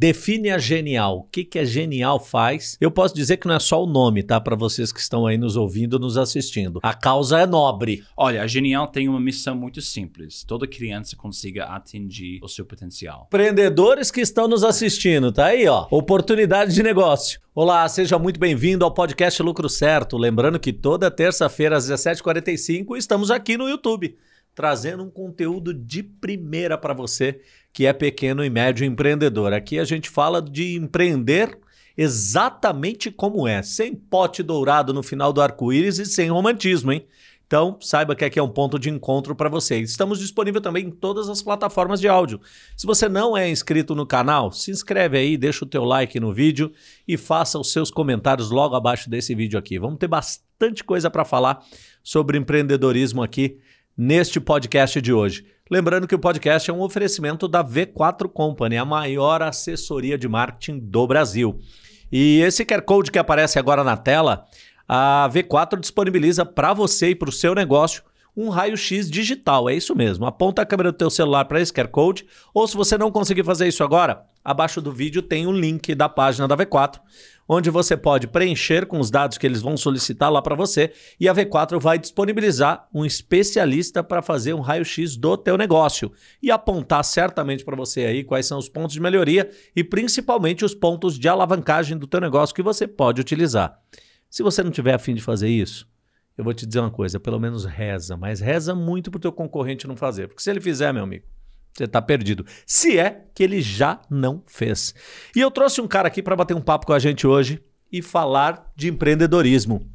Define a Genial. O que, que a Genial faz? Eu posso dizer que não é só o nome, tá? Para vocês que estão aí nos ouvindo, nos assistindo. A causa é nobre. Olha, a Genial tem uma missão muito simples: toda criança consiga atingir o seu potencial. Empreendedores que estão nos assistindo, tá aí, ó. Oportunidade de negócio. Olá, seja muito bem-vindo ao podcast Lucro Certo. Lembrando que toda terça-feira às 17h45 estamos aqui no YouTube, trazendo um conteúdo de primeira para você que é pequeno e médio empreendedor. Aqui a gente fala de empreender exatamente como é, sem pote dourado no final do arco-íris e sem romantismo, hein? Então, saiba que aqui é um ponto de encontro para vocês. Estamos disponível também em todas as plataformas de áudio. Se você não é inscrito no canal, se inscreve aí, deixa o teu like no vídeo e faça os seus comentários logo abaixo desse vídeo aqui. Vamos ter bastante coisa para falar sobre empreendedorismo aqui neste podcast de hoje. Lembrando que o podcast é um oferecimento da V4 Company, a maior assessoria de marketing do Brasil. E esse QR Code que aparece agora na tela, a V4 disponibiliza para você e para o seu negócio um raio-x digital. É isso mesmo. Aponta a câmera do teu celular para esse QR Code, ou se você não conseguir fazer isso agora, Abaixo do vídeo tem o link da página da V4, onde você pode preencher com os dados que eles vão solicitar lá para você e a V4 vai disponibilizar um especialista para fazer um raio-x do teu negócio e apontar certamente para você aí quais são os pontos de melhoria e principalmente os pontos de alavancagem do teu negócio que você pode utilizar. Se você não tiver afim de fazer isso, eu vou te dizer uma coisa, pelo menos reza, mas reza muito para o teu concorrente não fazer, porque se ele fizer, meu amigo, você está perdido. Se é que ele já não fez. E eu trouxe um cara aqui para bater um papo com a gente hoje e falar de empreendedorismo.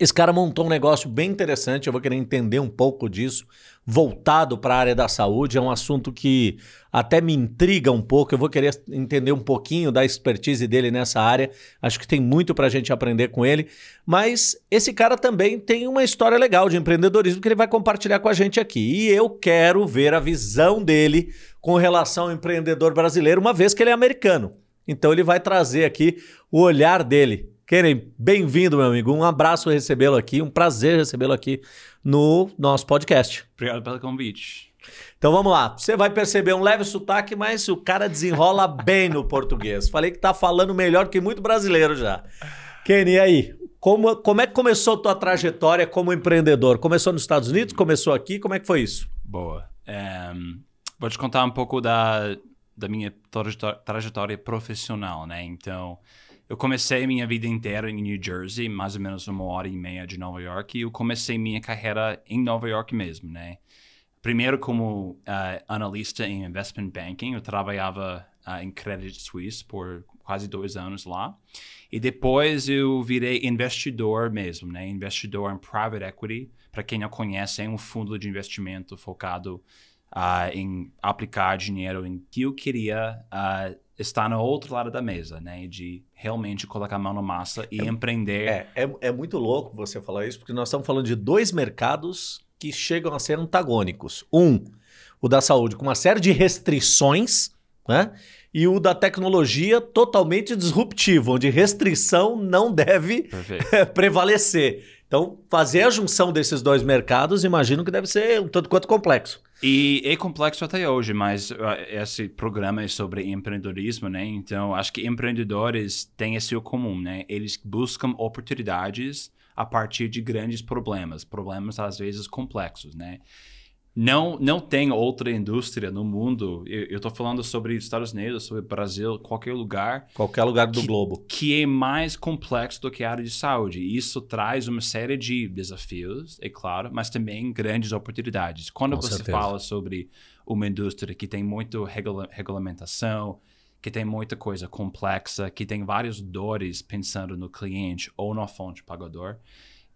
Esse cara montou um negócio bem interessante, eu vou querer entender um pouco disso, voltado para a área da saúde. É um assunto que até me intriga um pouco. Eu vou querer entender um pouquinho da expertise dele nessa área. Acho que tem muito para a gente aprender com ele. Mas esse cara também tem uma história legal de empreendedorismo que ele vai compartilhar com a gente aqui. E eu quero ver a visão dele com relação ao empreendedor brasileiro, uma vez que ele é americano. Então ele vai trazer aqui o olhar dele. Querem, bem-vindo, meu amigo. Um abraço recebê-lo aqui, um prazer recebê-lo aqui no nosso podcast. Obrigado pelo convite. Então vamos lá. Você vai perceber um leve sotaque, mas o cara desenrola bem no português. Falei que tá falando melhor que muito brasileiro já. Kenny, aí? Como, como é que começou a tua trajetória como empreendedor? Começou nos Estados Unidos? Começou aqui? Como é que foi isso? Boa. É, vou te contar um pouco da, da minha trajetória profissional, né? Então, eu comecei minha vida inteira em New Jersey, mais ou menos uma hora e meia de Nova York, e eu comecei minha carreira em Nova York mesmo, né? Primeiro como uh, analista em investment banking, eu trabalhava uh, em Credit Suisse por quase dois anos lá. E depois eu virei investidor mesmo, né? Investidor em private equity. Para quem não conhece, é um fundo de investimento focado uh, em aplicar dinheiro em que eu queria uh, estar no outro lado da mesa, né? De realmente colocar a mão na massa e é, empreender. É, é, é, muito louco você falar isso, porque nós estamos falando de dois mercados que chegam a ser antagônicos. Um, o da saúde, com uma série de restrições, né? E o da tecnologia totalmente disruptivo, onde restrição não deve prevalecer. Então, fazer a junção desses dois mercados, imagino que deve ser um tanto quanto complexo. E é complexo até hoje, mas ah, esse programa é sobre empreendedorismo, né? Então, acho que empreendedores têm esse o comum, né? Eles buscam oportunidades a partir de grandes problemas, problemas às vezes complexos, né? Não, não tem outra indústria no mundo. Eu estou falando sobre Estados Unidos, sobre Brasil, qualquer lugar. Qualquer lugar do que, globo. Que é mais complexo do que a área de saúde. Isso traz uma série de desafios, é claro, mas também grandes oportunidades. Quando Com você certeza. fala sobre uma indústria que tem muito regula regulamentação, que tem muita coisa complexa, que tem várias dores pensando no cliente ou na fonte pagador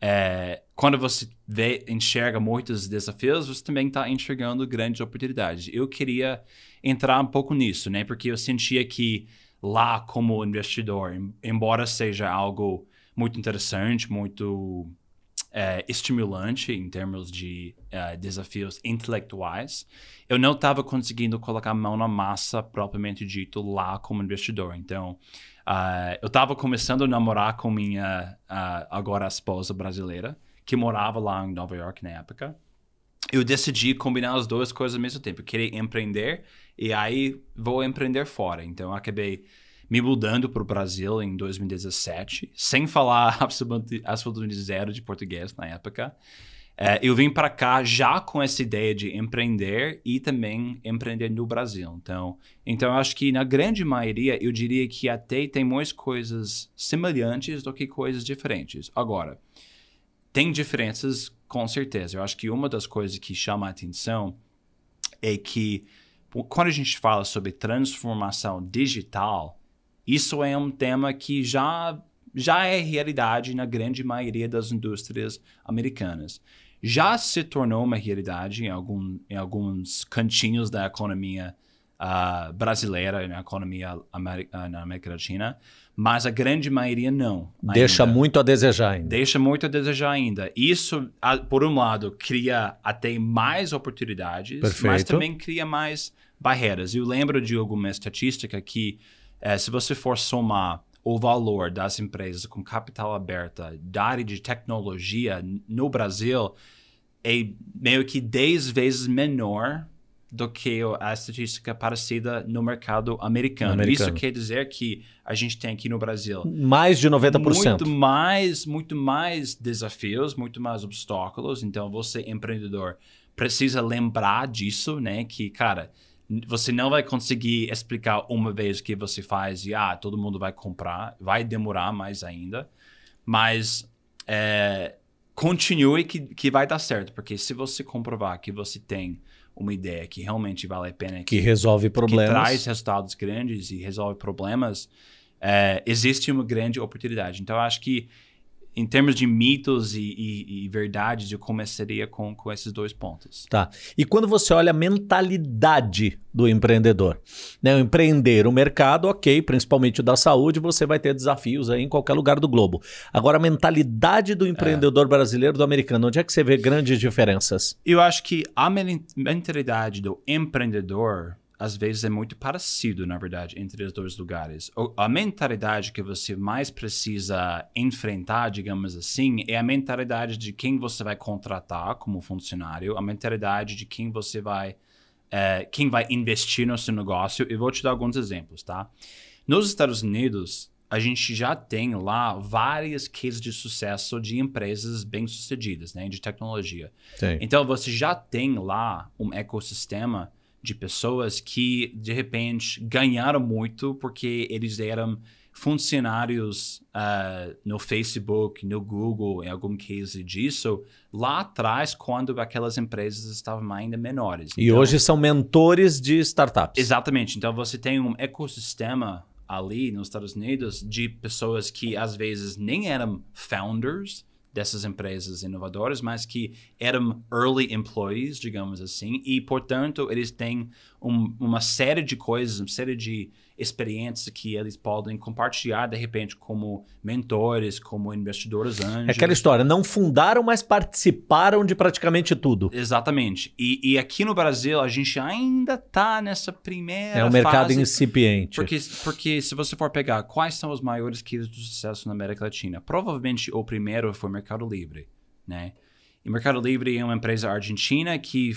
é, quando você vê, enxerga muitos desafios, você também está enxergando grandes oportunidades. Eu queria entrar um pouco nisso, né? Porque eu sentia que lá como investidor, embora seja algo muito interessante, muito é, estimulante em termos de é, desafios intelectuais, eu não estava conseguindo colocar a mão na massa propriamente dito lá como investidor. Então, Uh, eu estava começando a namorar com minha uh, agora esposa brasileira, que morava lá em Nova York na época. Eu decidi combinar as duas coisas ao mesmo tempo. Eu queria empreender e aí vou empreender fora. Então eu acabei me mudando para o Brasil em 2017, sem falar absolutamente, absolutamente zero de português na época. É, eu vim para cá já com essa ideia de empreender e também empreender no Brasil. Então, então eu acho que na grande maioria eu diria que até tem mais coisas semelhantes do que coisas diferentes. Agora, tem diferenças com certeza. Eu acho que uma das coisas que chama a atenção é que quando a gente fala sobre transformação digital, isso é um tema que já já é realidade na grande maioria das indústrias americanas já se tornou uma realidade em, algum, em alguns cantinhos da economia uh, brasileira, na economia América, ah, na América Latina, mas a grande maioria não. Ainda. Deixa muito a desejar ainda. Deixa muito a desejar ainda. Isso, por um lado, cria até mais oportunidades, Perfeito. mas também cria mais barreiras. Eu lembro de alguma estatística que, eh, se você for somar o valor das empresas com capital aberta da área de tecnologia no Brasil é meio que 10 vezes menor do que a estatística parecida no mercado americano. americano. Isso quer dizer que a gente tem aqui no Brasil mais de 90%. Muito mais, muito mais desafios, muito mais obstáculos. Então você empreendedor precisa lembrar disso, né, que cara, você não vai conseguir explicar uma vez que você faz e ah, todo mundo vai comprar, vai demorar mais ainda, mas é, continue que, que vai dar certo, porque se você comprovar que você tem uma ideia que realmente vale a pena, que, que resolve problemas, que traz resultados grandes e resolve problemas, é, existe uma grande oportunidade. Então, eu acho que em termos de mitos e, e, e verdades, eu começaria com, com esses dois pontos. Tá. E quando você olha a mentalidade do empreendedor, né? Empreender o mercado, ok, principalmente o da saúde, você vai ter desafios aí em qualquer lugar do globo. Agora, a mentalidade do é. empreendedor é. brasileiro do americano, onde é que você vê grandes diferenças? Eu acho que a mentalidade do empreendedor às vezes é muito parecido, na verdade, entre os dois lugares. A mentalidade que você mais precisa enfrentar, digamos assim, é a mentalidade de quem você vai contratar como funcionário, a mentalidade de quem você vai, é, quem vai investir no seu negócio. E vou te dar alguns exemplos, tá? Nos Estados Unidos, a gente já tem lá várias cases de sucesso de empresas bem-sucedidas, né, de tecnologia. Sim. Então você já tem lá um ecossistema de pessoas que, de repente, ganharam muito porque eles eram funcionários uh, no Facebook, no Google, em algum case disso, lá atrás, quando aquelas empresas estavam ainda menores. E então, hoje são mentores de startups. Exatamente. Então, você tem um ecossistema ali nos Estados Unidos de pessoas que, às vezes, nem eram founders, dessas empresas inovadoras, mas que eram early employees, digamos assim, e, portanto, eles têm um, uma série de coisas, uma série de experiências que eles podem compartilhar, de repente, como mentores, como investidores anjos. É aquela história, não fundaram, mas participaram de praticamente tudo. Exatamente. E, e aqui no Brasil, a gente ainda está nessa primeira É um mercado fase, incipiente. Porque, porque se você for pegar quais são os maiores cases de sucesso na América Latina, provavelmente o primeiro foi o Mercado Livre, né? E Mercado Livre é uma empresa argentina que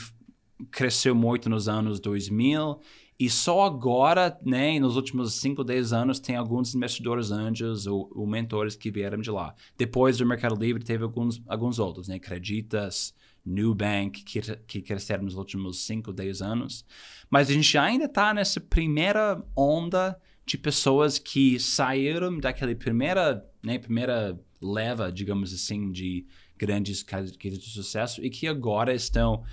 cresceu muito nos anos 2000 e só agora, né, nos últimos 5, 10 anos, tem alguns investidores anjos ou, ou, mentores que vieram de lá. Depois do Mercado Livre, teve alguns, alguns outros, né? Creditas, Nubank, que, que cresceram nos últimos 5, 10 anos. Mas a gente ainda está nessa primeira onda de pessoas que saíram daquela primeira, né, primeira leva, digamos assim, de grandes casos de sucesso e que agora estão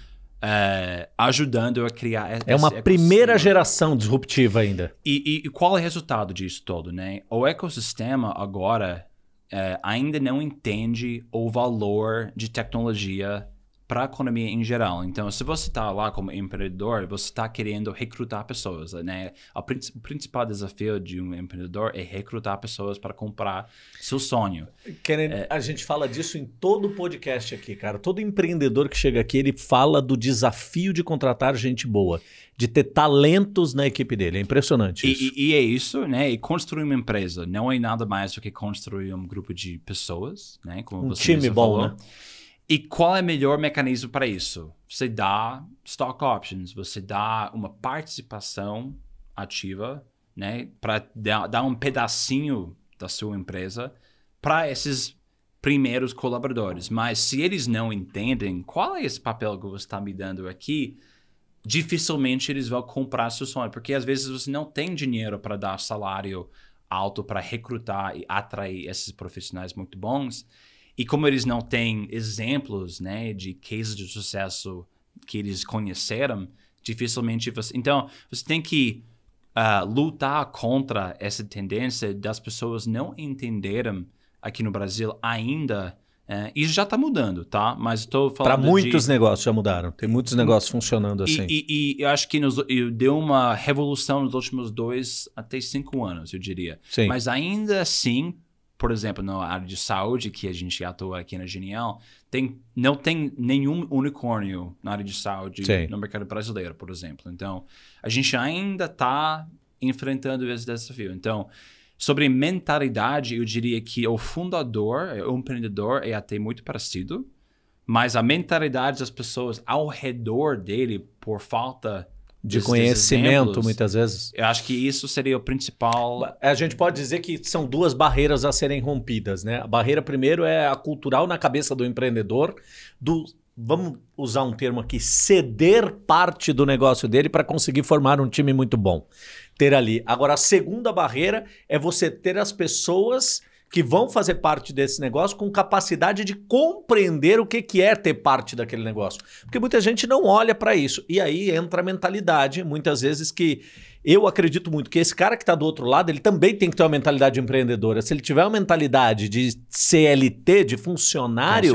é, ajudando a criar. Esse, é uma primeira geração disruptiva ainda. E, e, e, qual é o resultado disso todo, né? O ecossistema agora é, ainda não entende o valor de tecnologia para a economia em geral. Então, se você está lá como empreendedor, você está querendo recrutar pessoas, né? O principal desafio de um empreendedor é recrutar pessoas para comprar seu sonho. é... a gente fala disso em todo podcast aqui, cara. Todo empreendedor que chega aqui, ele fala do desafio de contratar gente boa, de ter talentos na equipe dele. É impressionante isso. E, e é isso, né? E construir uma empresa não é nada mais do que construir um grupo de pessoas, né? Como um você time bom, falou. né? E qual é o melhor mecanismo para isso? Você dá stock options, você dá uma participação ativa, né, para dar um pedacinho da sua empresa para esses primeiros colaboradores. Mas se eles não entendem qual é esse papel que você está me dando aqui, dificilmente eles vão comprar seu sonho, porque às vezes você não tem dinheiro para dar salário alto para recrutar e atrair esses profissionais muito bons. E como eles não têm exemplos, né, de cases de sucesso que eles conheceram, dificilmente você. Então, você tem que uh, lutar contra essa tendência das pessoas não entenderem aqui no Brasil ainda. Eh, isso já está mudando, tá? Mas estou falando. Para muitos de... negócios já mudaram. Tem muitos hum. negócios funcionando assim. E, e, eu acho que nos, deu uma revolução nos últimos dois até cinco anos, eu diria. Sim. Mas ainda assim, por exemplo, na área de saúde que a gente atua aqui na Genial, tem, não tem nenhum unicórnio na área de saúde Sim. no mercado brasileiro, por exemplo. Então, a gente ainda está enfrentando esse desafio. Então, sobre mentalidade, eu diria que o fundador, o empreendedor, é até muito parecido, mas a mentalidade das pessoas ao redor dele, por falta de conhecimento, exemplos, muitas vezes. Eu acho que isso seria o principal. A gente pode dizer que são duas barreiras a serem rompidas, né? A barreira primeiro é a cultural na cabeça do empreendedor, do vamos usar um termo aqui, ceder parte do negócio dele para conseguir formar um time muito bom. Ter ali. Agora, a segunda barreira é você ter as pessoas que vão fazer parte desse negócio com capacidade de compreender o que, que é ter parte daquele negócio. Porque muita gente não olha para isso. E aí entra a mentalidade, muitas vezes, que eu acredito muito que esse cara que está do outro lado, ele também tem que ter uma mentalidade empreendedora. Se ele tiver uma mentalidade de CLT, de funcionário,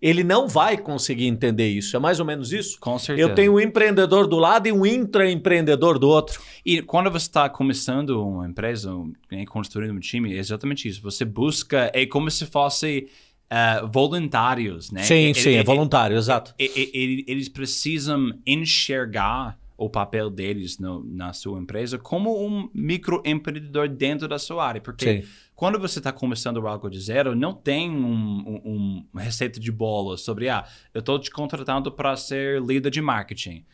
ele não vai conseguir entender isso. É mais ou menos isso? Com certeza. Eu tenho um empreendedor do lado e um intraempreendedor do outro. E quando você está começando uma empresa, né, construindo um time, é exatamente isso. Você busca, é como se fosse Uh, voluntários, né? Sim, sim, é voluntário, exato. eles precisam enxergar o papel deles no, na sua empresa como um microempreendedor dentro da sua área. Porque Sim. quando você está começando algo de zero, não tem um, um, um receita de bola sobre, ah, eu estou te contratando para ser líder de marketing.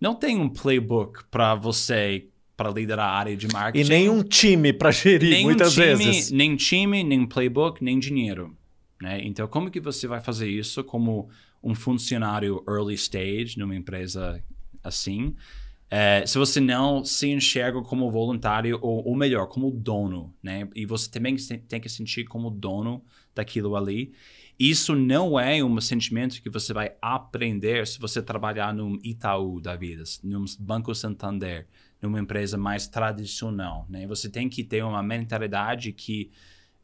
Não tem um playbook para você para liderar a área de marketing. E nem um time para gerir, nem muitas time, vezes. Nem time, nem playbook, nem dinheiro. Né? Então, como que você vai fazer isso como um funcionário early stage numa empresa assim. É, se você não se enxerga como voluntário, ou, ou melhor, como dono, né? E você também tem que sentir como dono daquilo ali. Isso não é um sentimento que você vai aprender se você trabalhar num Itaú da vida, num Banco Santander, numa empresa mais tradicional, né? Você tem que ter uma mentalidade que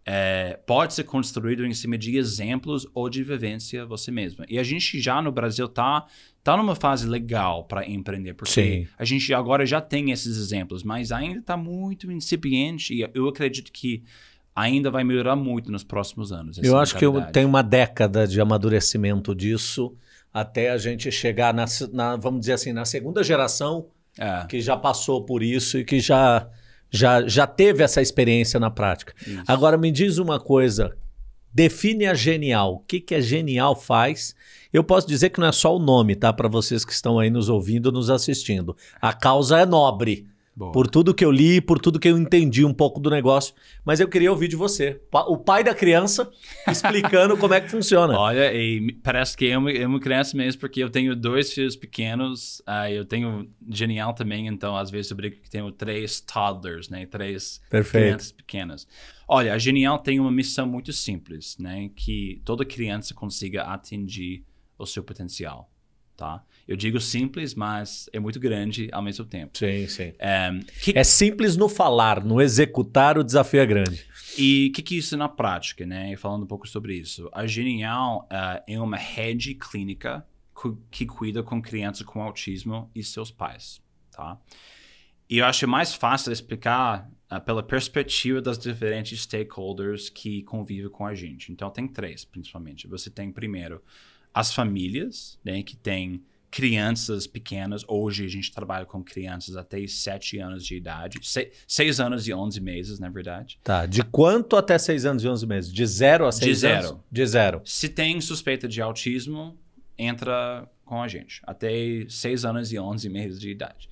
é, pode ser construído em cima de exemplos ou de vivência você mesma. E a gente já no Brasil está tá numa fase legal para empreender, porque Sim. a gente agora já tem esses exemplos, mas ainda está muito incipiente e eu acredito que ainda vai melhorar muito nos próximos anos. Eu acho que tem uma década de amadurecimento disso até a gente chegar na, na vamos dizer assim, na segunda geração é. que já passou por isso e que já já, já teve essa experiência na prática. Isso. Agora me diz uma coisa, define a Genial. O que, que a Genial faz eu posso dizer que não é só o nome, tá? Para vocês que estão aí nos ouvindo, nos assistindo. A causa é nobre. Boa. Por tudo que eu li, por tudo que eu entendi um pouco do negócio. Mas eu queria ouvir de você, o pai da criança, explicando como é que funciona. Olha, parece que eu me é uma criança mesmo, porque eu tenho dois filhos pequenos, uh, eu tenho genial também, então às vezes eu brinco que tenho três toddlers, né? Três Perfeito. crianças pequenas. Olha, a Genial tem uma missão muito simples, né? Que toda criança consiga atingir o seu potencial. Tá? Eu digo simples, mas é muito grande ao mesmo tempo. Sim, sim. É, que... é simples no falar, no executar o desafio é grande. E o que, que isso é na prática, né? falando um pouco sobre isso. A Genial uh, é uma rede clínica cu que cuida com crianças com autismo e seus pais, tá? E eu acho mais fácil explicar uh, pela perspectiva das diferentes stakeholders que convivem com a gente. Então, tem três, principalmente. Você tem, primeiro, as famílias né, que têm crianças pequenas. Hoje a gente trabalha com crianças até 7 anos de idade. 6 anos e 11 meses, na verdade. Tá. De quanto até 6 anos e 11 meses? De 0 a 6 anos? De 0. De 0. Se tem suspeita de autismo, entra com a gente. Até 6 anos e 11 meses de idade.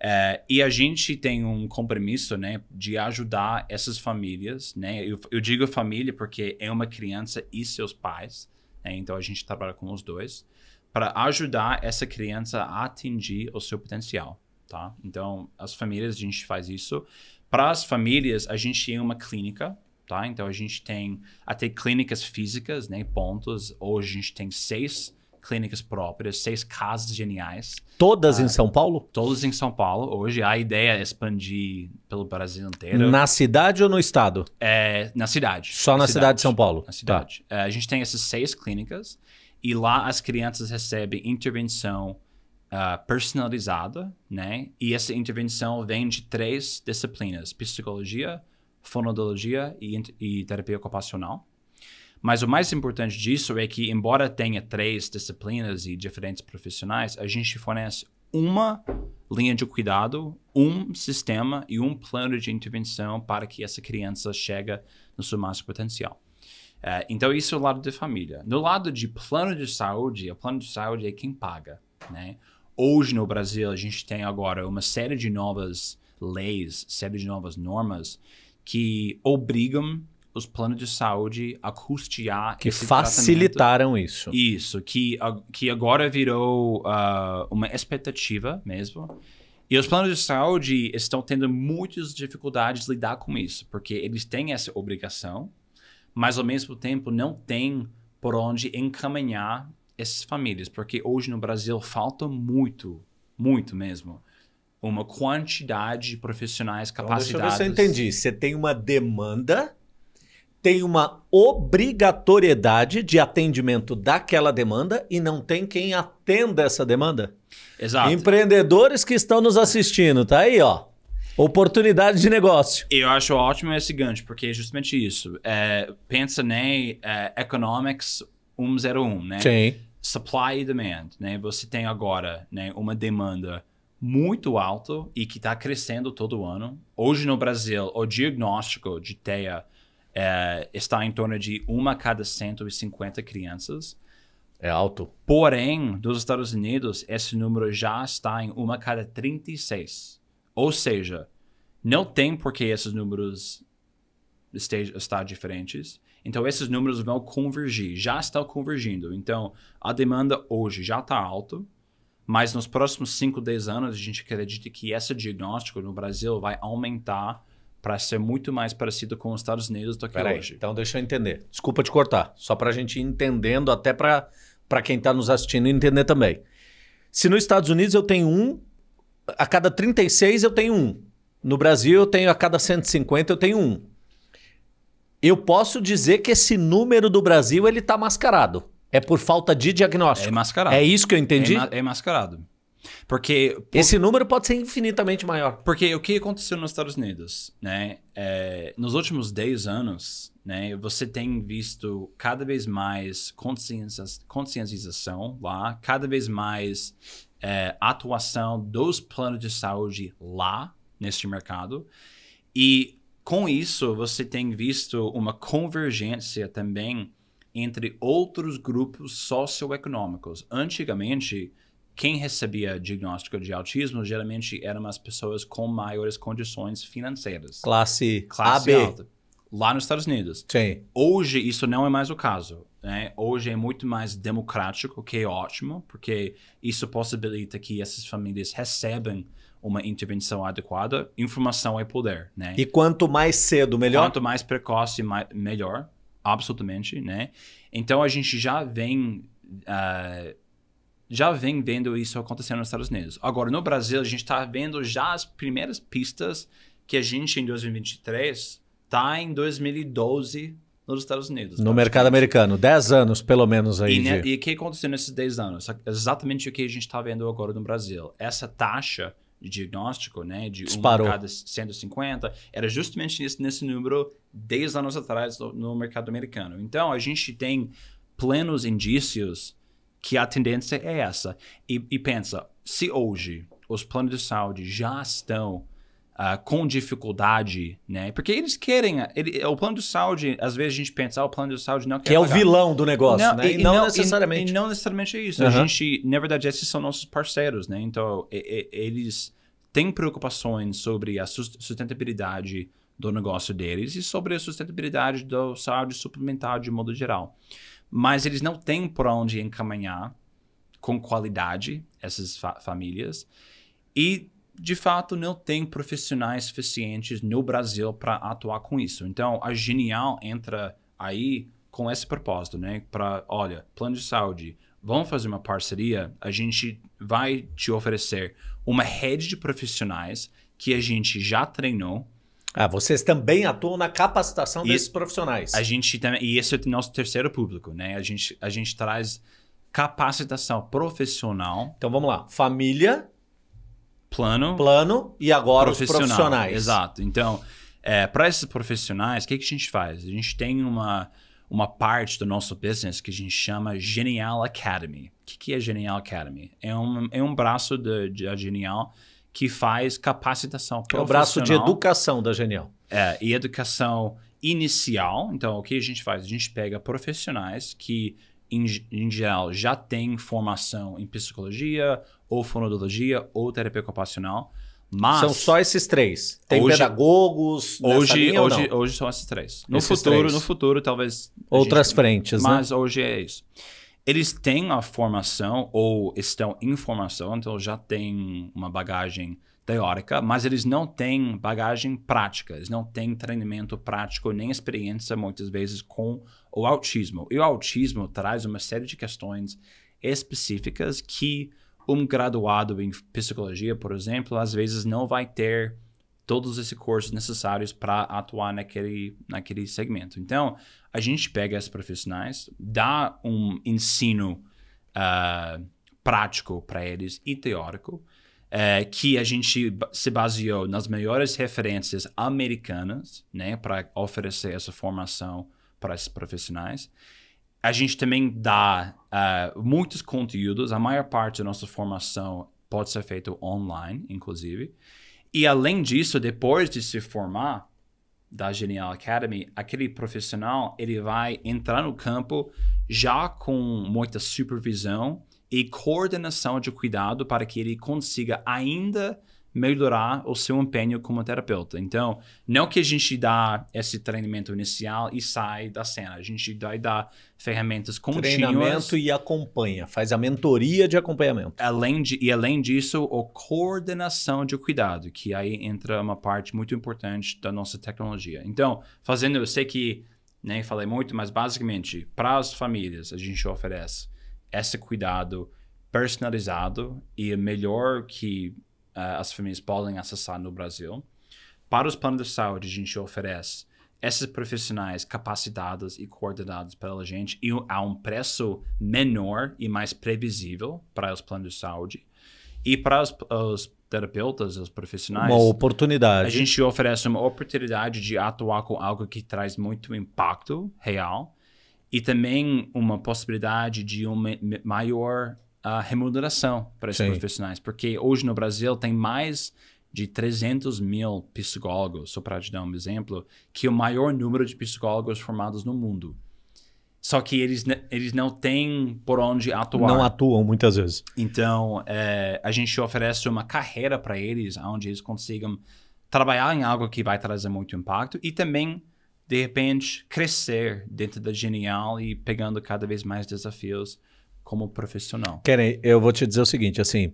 É, e a gente tem um compromisso né, de ajudar essas famílias. Né? Eu, eu digo família porque é uma criança e seus pais né? Então a gente trabalha com os dois para ajudar essa criança a atingir o seu potencial, tá? Então as famílias a gente faz isso. Para as famílias a gente tem uma clínica, tá? Então a gente tem até clínicas físicas, né? Pontos. Hoje a gente tem seis clínicas próprias, seis casas geniais. Todas ah, em São Paulo? Todas em São Paulo. Hoje a ideia é expandir pelo Brasil inteiro. Na cidade ou no estado? É, na cidade. Só na, na cidade. cidade. de São Paulo? Na tá. cidade. Tá. a gente tem essas seis clínicas e lá as crianças recebem intervenção uh, personalizada, né? E essa intervenção vem de três disciplinas: psicologia, fonodologia e, e terapia ocupacional. Mas o mais importante disso é que, embora tenha três disciplinas e diferentes profissionais, a gente fornece uma linha de cuidado, um sistema e um plano de intervenção para que essa criança chegue no seu máximo potencial. É, então, isso é o lado de família. No lado de plano de saúde, o plano de saúde é quem paga. Né? Hoje, no Brasil, a gente tem agora uma série de novas leis, série de novas normas que obrigam os planos de saúde a custear que facilitaram isso. Isso, que, que agora virou uh, uma expectativa mesmo. E os planos de saúde estão tendo muitas dificuldades de lidar com isso, porque eles têm essa obrigação, mas ao mesmo tempo não têm por onde encaminhar essas famílias, porque hoje no Brasil falta muito, muito mesmo uma quantidade de profissionais capacitados. Então, deixa eu ver se eu entendi. Você tem uma demanda tem uma obrigatoriedade de atendimento daquela demanda e não tem quem atenda essa demanda. Exato. Empreendedores que estão nos assistindo, tá aí, ó. Oportunidade de negócio. Eu acho ótimo esse gancho, porque é justamente isso. É, pensa nem é, Economics 101, né? Sim. Supply e demand, né? Você tem agora né, uma demanda muito alta e que está crescendo todo ano. Hoje no Brasil, o diagnóstico de TEA é, está em torno de uma a cada 150 crianças. É alto. Porém, dos Estados Unidos, esse número já está em uma a cada 36. Ou seja, não tem por que esses números estejam diferentes. Então, esses números vão convergir, já estão convergindo. Então, a demanda hoje já está alta, mas nos próximos 5, 10 anos, a gente acredita que esse diagnóstico no Brasil vai aumentar para ser é muito mais parecido com os Estados Unidos do que Peraí, hoje. Então, deixa eu entender. Desculpa te cortar, só para a gente ir entendendo, até para quem está nos assistindo entender também. Se nos Estados Unidos eu tenho um, a cada 36 eu tenho um. No Brasil eu tenho a cada 150 eu tenho um. Eu posso dizer que esse número do Brasil ele está mascarado. É por falta de diagnóstico. É mascarado. É isso que eu entendi? É, ma é mascarado. Porque. Por... Esse número pode ser infinitamente maior. Porque o que aconteceu nos Estados Unidos, né? É, nos últimos 10 anos, né? Você tem visto cada vez mais conscientização lá, cada vez mais é, atuação dos planos de saúde lá, neste mercado. E com isso, você tem visto uma convergência também entre outros grupos socioeconômicos. Antigamente, quem recebia diagnóstico de autismo geralmente eram as pessoas com maiores condições financeiras. Classe, classe AB. alta. Lá nos Estados Unidos. Sim. Hoje isso não é mais o caso. Né? Hoje é muito mais democrático, que é ótimo, porque isso possibilita que essas famílias recebam uma intervenção adequada. Informação é poder, né? E quanto mais cedo, melhor? Quanto mais precoce, mais, melhor. Absolutamente, né? Então a gente já vem... Uh, já vem vendo isso acontecendo nos Estados Unidos. Agora, no Brasil, a gente está vendo já as primeiras pistas que a gente, em 2023, está em 2012 nos Estados Unidos. No mercado americano, 10 anos pelo menos aí. E né, o de... que aconteceu nesses 10 anos? Exatamente o que a gente está vendo agora no Brasil. Essa taxa de diagnóstico, né, de Disparou. por cada 150, era justamente nesse, nesse número 10 anos atrás no, no mercado americano. Então, a gente tem plenos indícios que a tendência é essa. E, e pensa, se hoje os planos de saúde já estão Uh, com dificuldade, né? Porque eles querem. Ah, ele, o plano de saúde, às vezes a gente pensa, ah, o plano de saúde não quer. É que é pagar. o vilão do negócio, não, né? E, e não, não, necessariamente. E, e, não necessariamente é isso. Uhum. A gente, na verdade, esses são nossos parceiros, né? Então, e, eles têm preocupações sobre a sustentabilidade do negócio deles e sobre a sustentabilidade do saúde suplementar de modo geral mas eles não têm por onde encaminhar com qualidade essas fa famílias e de fato não tem profissionais suficientes no Brasil para atuar com isso. Então a Genial entra aí com esse propósito, né? Para, olha, plano de saúde, vamos fazer uma parceria, a gente vai te oferecer uma rede de profissionais que a gente já treinou ah, vocês também atuam na capacitação e desses profissionais. A gente também, e esse é o nosso terceiro público, né? A gente, a gente traz capacitação profissional. Então vamos lá, família, plano, plano e agora profissional, os profissionais. Exato. Então, é, para esses profissionais, o que, que a gente faz? A gente tem uma uma parte do nosso business que a gente chama Genial Academy. O que, que é Genial Academy? É um, é um braço da Genial que faz capacitação É o braço de educação da Genial. É, e educação inicial. Então, o que a gente faz? A gente pega profissionais que, em, em geral, já têm formação em psicologia, ou fonodologia, ou terapia ocupacional. Mas são só esses três. Tem hoje, pedagogos. Hoje, linha, hoje, hoje são esses três. No esses futuro, três. no futuro, talvez. Outras gente, frentes. Né? Mas né? hoje é isso eles têm a formação ou estão em formação, então já têm uma bagagem teórica, mas eles não têm bagagem prática, eles não têm treinamento prático nem experiência muitas vezes com o autismo. E o autismo traz uma série de questões específicas que um graduado em psicologia, por exemplo, às vezes não vai ter todos esses cursos necessários para atuar naquele, naquele segmento. Então, a gente pega esses profissionais, dá um ensino uh, prático para eles e teórico, uh, que a gente se baseou nas melhores referências americanas né, para oferecer essa formação para esses profissionais. A gente também dá uh, muitos conteúdos, a maior parte da nossa formação pode ser feita online, inclusive. E além disso, depois de se formar da Genial Academy, aquele profissional ele vai entrar no campo já com muita supervisão e coordenação de cuidado para que ele consiga ainda melhorar o seu empenho como terapeuta. Então, não que a gente dá esse treinamento inicial e sai da cena. A gente vai dar ferramentas contínuas. Treinamento e acompanha. Faz a mentoria de acompanhamento. Além de, e além disso, a coordenação de cuidado, que aí entra uma parte muito importante da nossa tecnologia. Então, fazendo, eu sei que nem né, falei muito, mas basicamente, para as famílias, a gente oferece esse cuidado personalizado e é melhor que eh, as famílias podem acessar no Brasil. Para os planos de saúde, a gente oferece esses profissionais capacitados e coordenados pela gente e a um preço menor e mais previsível para os planos de saúde. E para os, os terapeutas, os profissionais. Uma oportunidade. A gente oferece uma oportunidade de atuar com algo que traz muito impacto real e também uma possibilidade de uma maior a remuneração para esses Sim. profissionais, porque hoje no Brasil tem mais de 300 mil psicólogos, só para te dar um exemplo, que é o maior número de psicólogos formados no mundo. Só que eles, eles não têm por onde atuar. Não atuam muitas vezes. Então, é, a gente oferece uma carreira para eles, onde eles consigam trabalhar em algo que vai trazer muito impacto e também, de repente, crescer dentro da Genial e pegando cada vez mais desafios como profissional. Querem? eu vou te dizer o seguinte, assim,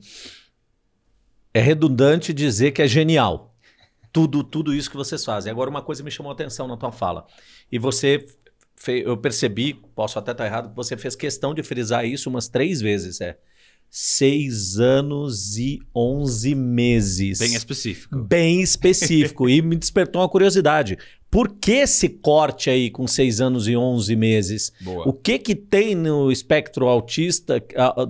é redundante dizer que é genial. Tudo, tudo isso que vocês fazem. Agora, uma coisa me chamou a atenção na tua fala. E você, eu percebi, posso até estar errado, você fez questão de frisar isso umas três vezes, é seis anos e onze meses. Bem específico. Bem específico. e me despertou uma curiosidade. Por que esse corte aí com 6 anos e 11 meses? Boa. O que que tem no espectro autista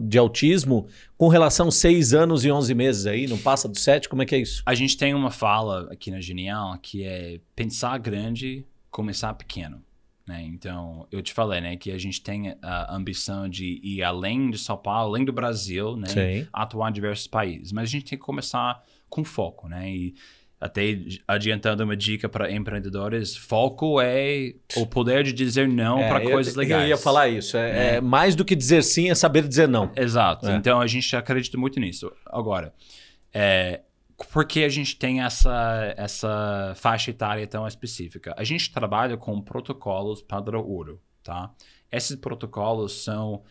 de autismo com relação 6 anos e 11 meses aí? Não passa do 7? Como é que é isso? A gente tem uma fala aqui na Genial que é pensar grande, começar pequeno. Né? Então, eu te falei né, que a gente tem a ambição de ir além de São Paulo, além do Brasil, né, atuar em diversos países. Mas a gente tem que começar com foco. Né? E até adiantando uma dica para empreendedores, foco é o poder de dizer não é, para coisas legais. Eu ia falar isso. É, né? é, mais do que dizer sim, é saber dizer não. Exato. É. Então a gente acredita muito nisso. Agora, é, por que a gente tem essa, essa faixa etária tão específica? A gente trabalha com protocolos padrão ouro, tá? Esses protocolos são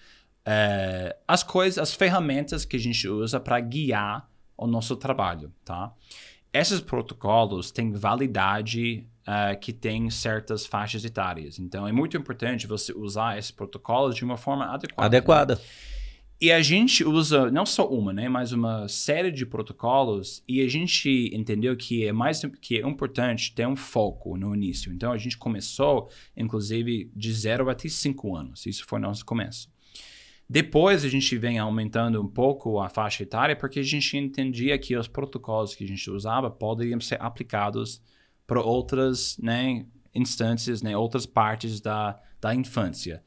é, as coisas, as ferramentas que a gente usa para guiar o nosso trabalho, tá? Esses protocolos têm validade uh, que tem certas faixas etárias. Então, é muito importante você usar esses protocolos de uma forma adequada. Adequada. E a gente usa não só uma, né, mas uma série de protocolos e a gente entendeu que é mais que é importante ter um foco no início. Então a gente começou, inclusive, de 0 até 5 anos. Isso foi nosso começo. Depois a gente vem aumentando um pouco a faixa etária porque a gente entendia que os protocolos que a gente usava poderiam ser aplicados para outras né, instâncias, né, outras partes da, da infância.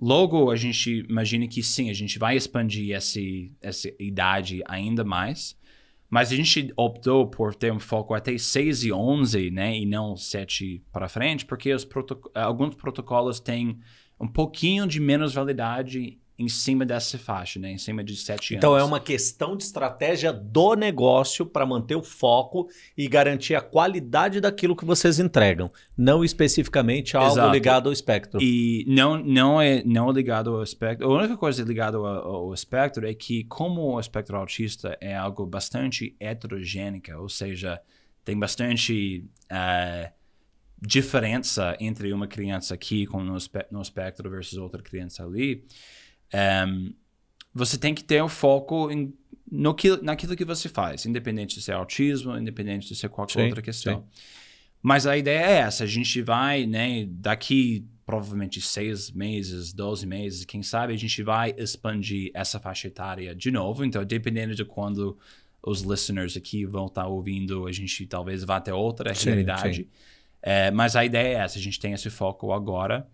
Logo, a gente imagina que sim, a gente vai expandir esse, essa idade ainda mais, mas a gente optou por ter um foco até 6 e 11, né, e não 7 para frente, porque protoc alguns protocolos têm um pouquinho de menos validade em cima dessa faixa, né? Em cima de sete anos. Então é uma questão de estratégia do negócio para manter o foco e garantir a qualidade daquilo que vocês entregam, não especificamente algo Exato. ligado ao espectro. E não não é não ligado ao espectro. A única coisa ligada ao, ao espectro é que como o espectro autista é algo bastante heterogêneo, ou seja, tem bastante uh, diferença entre uma criança aqui com no, espe no espectro versus outra criança ali um, ehm, você tem que ter o foco em, no que, naquilo que você faz, independente de ser é autismo, independente de ser é qualquer sim, outra questão. Sim. Mas a ideia é essa: a gente vai, né, daqui provavelmente seis meses, doze meses, quem sabe a gente vai expandir essa faixa etária de novo. Então, dependendo de quando os listeners aqui vão estar tá ouvindo, a gente talvez vá até outra sim, realidade. Sim. É, mas a ideia é essa: a gente tem esse foco agora.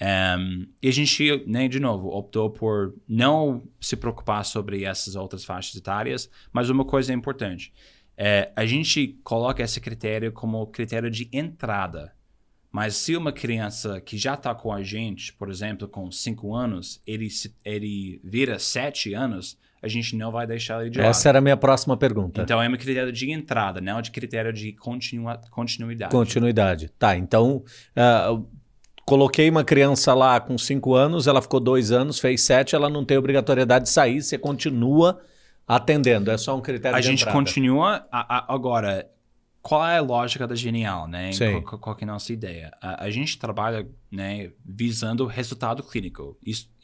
Um, ehm, e a gente, né, de novo, optou por não se preocupar sobre essas outras faixas etárias, mas uma coisa importante. É, a gente coloca esse critério como critério de entrada. Mas se uma criança que já está com a gente, por exemplo, com 5 anos, ele, ele vira 7 anos, a gente não vai deixar ele de lado. Essa era a minha próxima pergunta. Então, é um critério de entrada, não é de critério de continua, continuidade. Continuidade. Tá, então, uh, Coloquei uma criança lá com 5 anos, ela ficou 2 anos, fez 7, ela não tem obrigatoriedade de sair, você continua atendendo. É só um critério a de A gente entrada. continua. A, a, agora, qual é a lógica da Genial, né? Sim. Qual, qual é a nossa ideia? A, a, gente trabalha né, visando resultado clínico.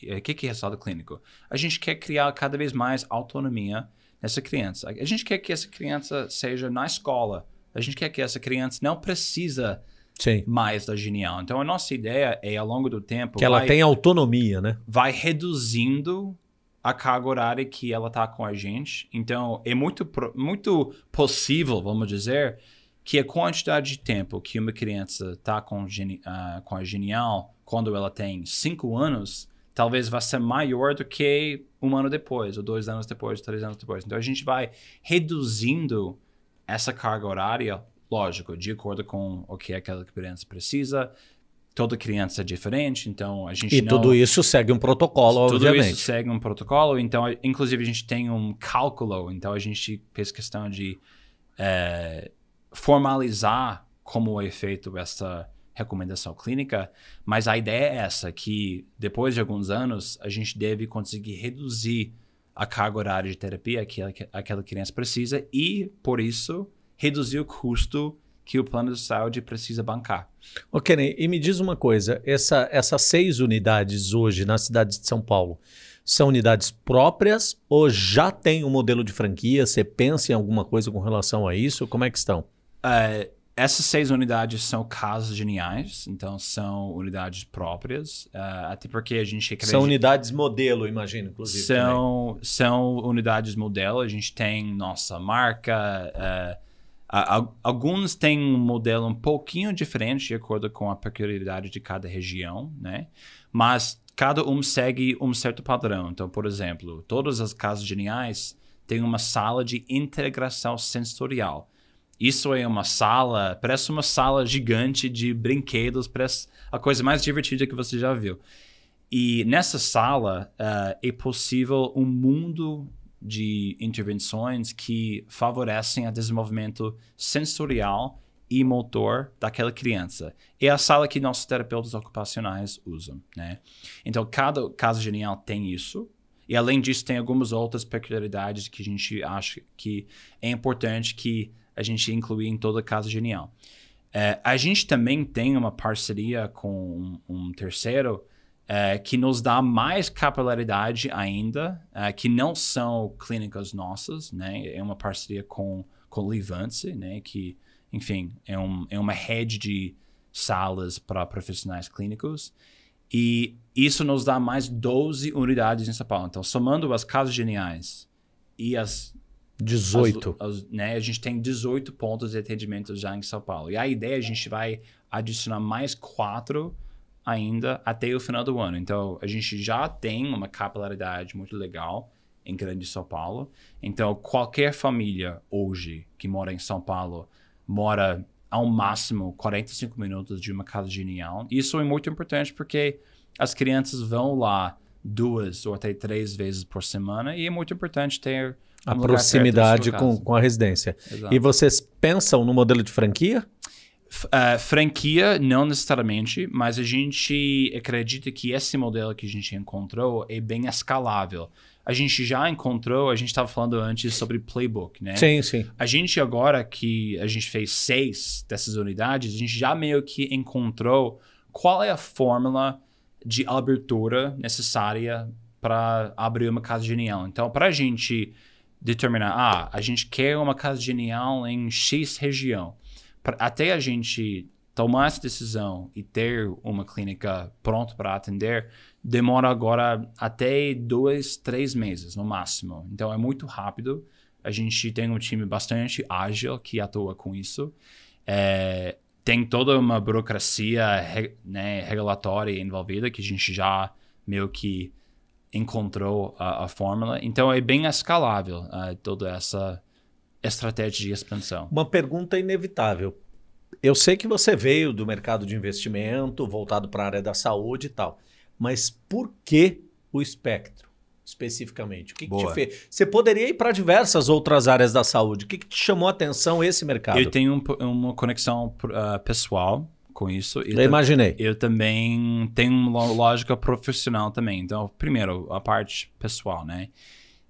É, o que, que é resultado clínico? A gente quer criar cada vez mais autonomia nessa criança. A gente quer que essa criança seja na escola. A gente quer que essa criança não precisa Sim. mais da Genial. Então, a nossa ideia é, ao longo do tempo... Que ela vai, tem autonomia, né? Vai reduzindo a carga horária que ela está com a gente. Então, é muito, muito possível, vamos dizer, que a quantidade de tempo que uma criança está com, uh, com a Genial, quando ela tem cinco anos, talvez vá ser maior do que um ano depois, ou dois anos depois, ou três anos depois. Então, a gente vai reduzindo essa carga horária lógico, de acordo com o que aquela criança precisa. Toda criança é diferente, então a gente e não... tudo isso segue um protocolo, tudo obviamente. Tudo isso segue um protocolo, então, inclusive, a gente tem um cálculo, então a gente fez questão de é, formalizar como é feito essa recomendação clínica, mas a ideia é essa, que depois de alguns anos, a gente deve conseguir reduzir a carga horária de terapia que aquela criança precisa e, por isso, reduzir o custo que o plano de saúde precisa bancar. Ô okay, e me diz uma coisa, essa, essas seis unidades hoje na cidade de São Paulo, são unidades próprias ou já tem um modelo de franquia? Você pensa em alguma coisa com relação a isso? Como é que estão? Uh, essas seis unidades são casas geniais, então são unidades próprias, uh, até porque a gente... Acredita... São unidades modelo, imagino, inclusive. São, são unidades modelo, a gente tem nossa marca... Uh, Alguns têm um modelo um pouquinho diferente de acordo com a peculiaridade de cada região, né? Mas cada um segue um certo padrão. Então, por exemplo, todas as casas geniais têm uma sala de integração sensorial. Isso é uma sala, parece uma sala gigante de brinquedos, parece a coisa mais divertida que você já viu. E nessa sala uh, é possível um mundo de intervenções que favorecem o desenvolvimento sensorial e motor daquela criança. É a sala que nossos terapeutas ocupacionais usam, né? Então, cada caso genial tem isso. E, além disso, tem algumas outras peculiaridades que a gente acha que é importante que a gente incluir em todo casa genial. É, a gente também tem uma parceria com um, um terceiro é, que nos dá mais capilaridade ainda, é, que não são clínicas nossas, né? É uma parceria com, com Livance, né? Que, enfim, é, um, é uma rede de salas para profissionais clínicos. E isso nos dá mais 12 unidades em São Paulo. Então, somando as casas geniais e as 18. As, as, né, a gente tem 18 pontos de atendimento já em São Paulo. E a ideia é a gente vai adicionar mais quatro ainda até o final do ano. Então, a gente já tem uma capilaridade muito legal em Grande São Paulo. Então, qualquer família hoje que mora em São Paulo mora ao máximo 45 minutos de uma casa de união. Isso é muito importante porque as crianças vão lá duas ou até três vezes por semana e é muito importante ter um a proximidade com, com a residência. Exato. E vocês pensam no modelo de franquia? Uh, franquia, não necessariamente, mas a gente acredita que esse modelo que a gente encontrou é bem escalável. A gente já encontrou, a gente estava falando antes sobre playbook, né? Sim, sim. A gente agora que a gente fez seis dessas unidades, a gente já meio que encontrou qual é a fórmula de abertura necessária para abrir uma casa genial. Então, para a gente determinar, ah, a gente quer uma casa genial em X região pra, até a gente tomar essa decisão e ter uma clínica pronta para atender, demora agora até dois, três meses no máximo. Então é muito rápido. A gente tem um time bastante ágil que atua com isso. É, tem toda uma burocracia né, regulatória envolvida que a gente já meio que encontrou a, a fórmula. Então é bem escalável uh, toda essa estratégia de expansão? Uma pergunta inevitável. Eu sei que você veio do mercado de investimento, voltado para a área da saúde e tal, mas por que o espectro, especificamente? O que, que te fez? Você poderia ir para diversas outras áreas da saúde. O que, que, te chamou a atenção esse mercado? Eu tenho um, uma conexão uh, pessoal com isso. Eu, eu imaginei. Eu também tenho uma lógica profissional também. Então, primeiro, a parte pessoal, né?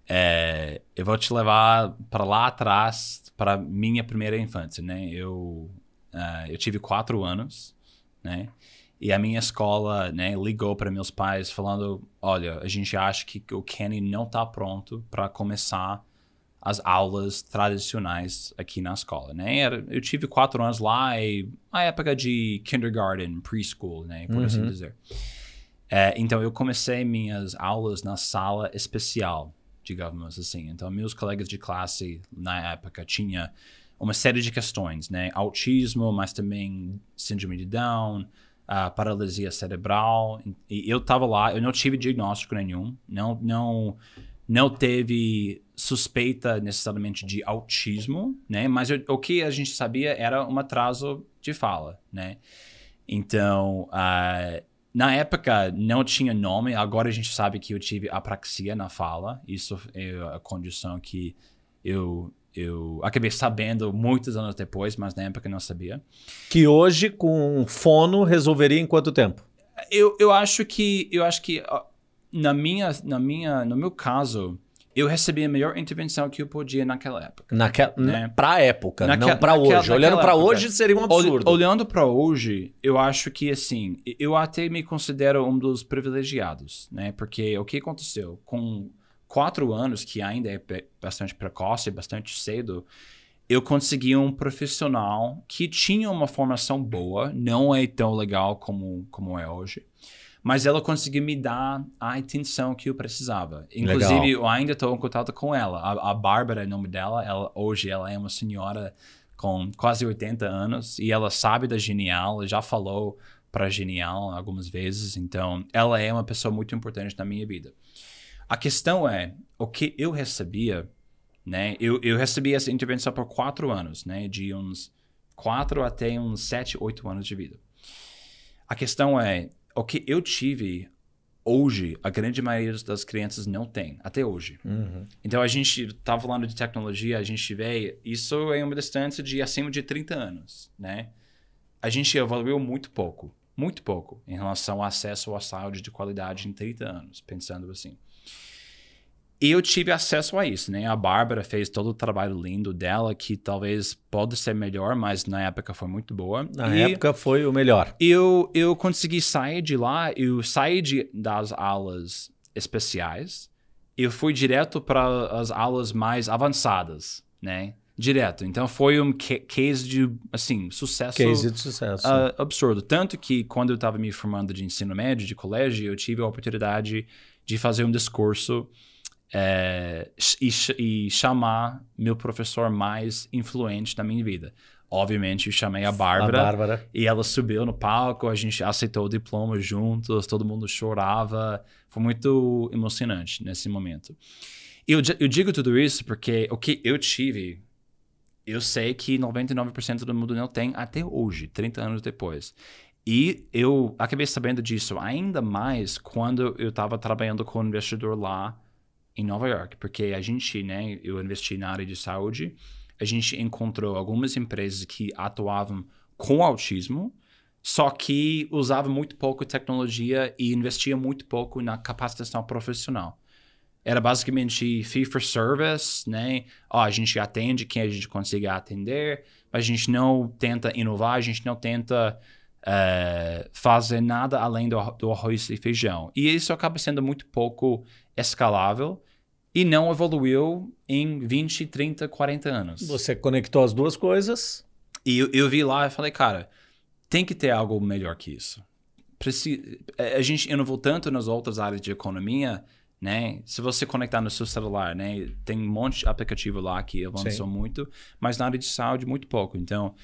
É, eu vou te levar para lá atrás, para minha primeira infância, né? Eu, uh, eu tive quatro anos, né? E a minha escola né, ligou para meus pais falando: olha, a gente acha que o Kenny não está pronto para começar as aulas tradicionais aqui na escola, né? Eu tive quatro anos lá e a época de kindergarten, preschool, né? Por assim uhum. assim dizer. É, então, eu comecei minhas aulas na sala especial, digamos assim. Então, meus colegas de classe na época tinha uma série de questões, né? Autismo, mas também síndrome de Down, a paralisia cerebral. E eu estava lá, eu não tive diagnóstico nenhum, não, não, não teve suspeita necessariamente de autismo, né? Mas eu, o que a gente sabia era um atraso de fala, né? Então, uh, na época não tinha nome, agora a gente sabe que eu tive apraxia na fala. Isso é a condição que eu eu acabei sabendo muitos anos depois, mas na época não sabia. Que hoje com fono resolveria em quanto tempo? Eu, eu acho que eu acho que na minha na minha no meu caso eu recebi a melhor intervenção que eu podia naquela época. Naquela, né? Pra época, Naque, não pra hoje. Olhando para hoje seria um absurdo. Olhando para hoje, eu acho que assim, eu até me considero um dos privilegiados, né? Porque o que aconteceu? Com quatro anos, que ainda é bastante precoce, bastante cedo, eu consegui um profissional que tinha uma formação boa, não é tão legal como, como é hoje mas ela conseguiu me dar a atenção que eu precisava. Inclusive, Legal. eu ainda estou em contato com ela. A, a Bárbara é o nome dela. Ela, hoje ela é uma senhora com quase 80 anos e ela sabe da Genial, já falou para Genial algumas vezes. Então, ela é uma pessoa muito importante na minha vida. A questão é, o que eu recebia, né? Eu, eu recebi essa intervenção por quatro anos, né? De uns quatro até uns sete, oito anos de vida. A questão é, o que eu tive hoje, a grande maioria das crianças não tem, até hoje. Uhum. Então, a gente está falando de tecnologia, a gente vê, isso é uma distância de acima de 30 anos, né? A gente evoluiu muito pouco, muito pouco, em relação ao acesso à saúde de qualidade em 30 anos, pensando assim e eu tive acesso a isso, né? A Bárbara fez todo o trabalho lindo dela, que talvez pode ser melhor, mas na época foi muito boa. Na e época foi o melhor. Eu, eu consegui sair de lá, eu saí de, das aulas especiais, eu fui direto para as aulas mais avançadas, né? Direto. Então foi um case de, assim, sucesso. Case de sucesso. Uh, absurdo. Tanto que quando eu estava me formando de ensino médio, de colégio, eu tive a oportunidade de fazer um discurso é, e, e, chamar meu professor mais influente da minha vida. Obviamente, eu chamei a Bárbara, a Bárbara, E ela subiu no palco, a gente aceitou o diploma juntos, todo mundo chorava. Foi muito emocionante nesse momento. Eu, eu digo tudo isso porque o que eu tive, eu sei que 99% do mundo não tem até hoje, 30 anos depois. E eu acabei sabendo disso ainda mais quando eu estava trabalhando com um investidor lá em Nova York, porque a gente, né, eu investi na área de saúde, a gente encontrou algumas empresas que atuavam com autismo, só que usavam muito pouco tecnologia e investiam muito pouco na capacitação profissional. Era basicamente fee for service, né? Ó, a gente atende quem a gente consiga atender, mas a gente não tenta inovar, a gente não tenta uh, fazer nada além do, do arroz e feijão. E isso acaba sendo muito pouco é escalável e não evoluiu em 20, 30, 40 anos. Você conectou as duas coisas. E eu, eu vi lá e falei, cara, tem que ter algo melhor que isso. Preci a gente inovou tanto nas outras áreas de economia, né? Se você conectar no seu celular, né? Tem um monte de aplicativo lá que avançou Sim. muito, mas na área de saúde, muito pouco. Então,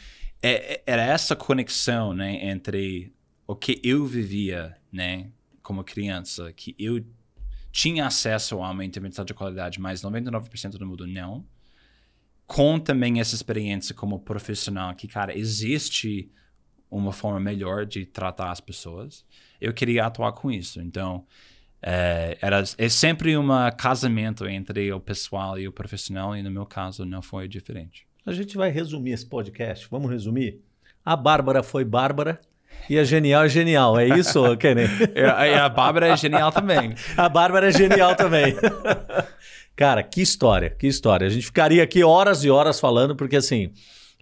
é, é era essa conexão, né? Entre o que eu vivia, né? Como criança, que eu tinha acesso a uma intermediação de qualidade, mas 99% do mundo não. Com também essa experiência como profissional, que, cara, existe uma forma melhor de tratar as pessoas. Eu queria atuar com isso. Então, é, era, é sempre um casamento entre o pessoal e o profissional, e no meu caso não foi diferente. A gente vai resumir esse podcast. Vamos resumir? A Bárbara foi Bárbara. E a é genial é genial, é isso, Kenny? e é, é, a Bárbara é genial também. a Bárbara é genial também. Cara, que história, que história. A gente ficaria aqui horas e horas falando, porque assim,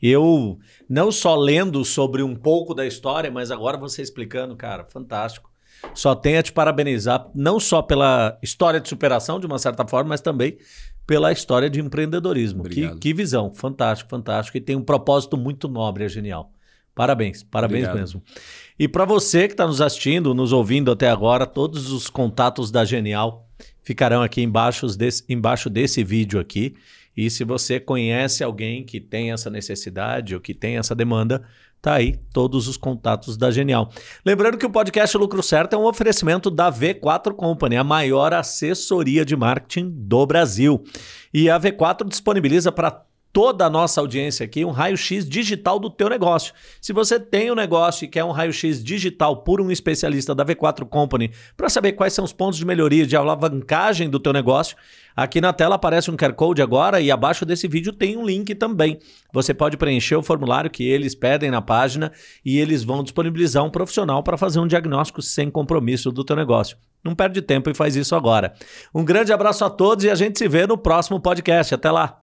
eu não só lendo sobre um pouco da história, mas agora você explicando, cara, fantástico. Só tenho a te parabenizar, não só pela história de superação, de uma certa forma, mas também pela história de empreendedorismo. Que, que, visão, fantástico, fantástico. E tem um propósito muito nobre, é genial. Parabéns, parabéns Obrigado. mesmo. E para você que está nos assistindo, nos ouvindo até agora, todos os contatos da Genial ficarão aqui embaixo desse, embaixo desse vídeo aqui. E se você conhece alguém que tem essa necessidade ou que tem essa demanda, tá aí todos os contatos da Genial. Lembrando que o podcast Lucro Certo é um oferecimento da V4 Company, a maior assessoria de marketing do Brasil. E a V4 disponibiliza para toda a nossa audiência aqui um raio-x digital do teu negócio. Se você tem um negócio e quer um raio-x digital por um especialista da V4 Company para saber quais são os pontos de melhoria, de alavancagem do teu negócio, aqui na tela aparece um QR Code agora e abaixo desse vídeo tem um link também. Você pode preencher o formulário que eles pedem na página e eles vão disponibilizar um profissional para fazer um diagnóstico sem compromisso do teu negócio. Não perde tempo e faz isso agora. Um grande abraço a todos e a gente se vê no próximo podcast. Até lá!